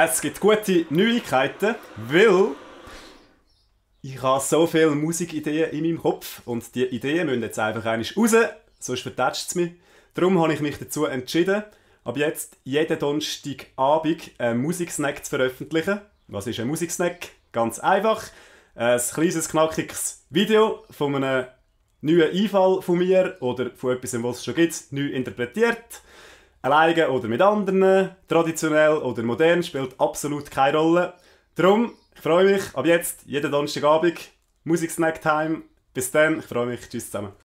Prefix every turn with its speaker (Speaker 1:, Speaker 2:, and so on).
Speaker 1: Es gibt gute Neuigkeiten, weil ich habe so viele Musikideen in meinem Kopf und die Ideen müssen jetzt einfach einmal raus, sonst vertätscht es mich. Darum habe ich mich dazu entschieden, ab jetzt jeden Donnerstagabend einen Musiksnack zu veröffentlichen. Was ist ein Musiksnack? Ganz einfach. Ein kleines, knackiges Video von einem neuen Einfall von mir oder von etwas, was es schon gibt, neu interpretiert. Alleine oder mit anderen, traditionell oder modern, spielt absolut keine Rolle. Darum, ich freue mich, ab jetzt, jeden Donnerstagabend, Musik Snack Time. Bis dann, ich freue mich, tschüss zusammen.